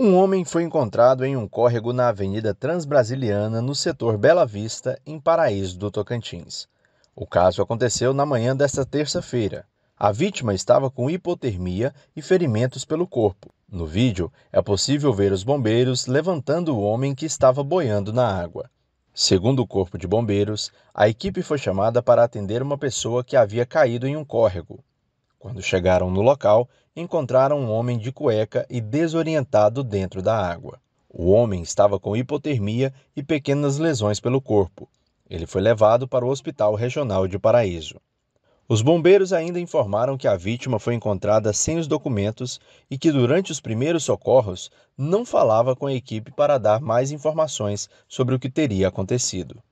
Um homem foi encontrado em um córrego na Avenida Transbrasiliana, no setor Bela Vista, em Paraíso do Tocantins. O caso aconteceu na manhã desta terça-feira. A vítima estava com hipotermia e ferimentos pelo corpo. No vídeo, é possível ver os bombeiros levantando o homem que estava boiando na água. Segundo o Corpo de Bombeiros, a equipe foi chamada para atender uma pessoa que havia caído em um córrego. Quando chegaram no local, encontraram um homem de cueca e desorientado dentro da água. O homem estava com hipotermia e pequenas lesões pelo corpo. Ele foi levado para o Hospital Regional de Paraíso. Os bombeiros ainda informaram que a vítima foi encontrada sem os documentos e que durante os primeiros socorros não falava com a equipe para dar mais informações sobre o que teria acontecido.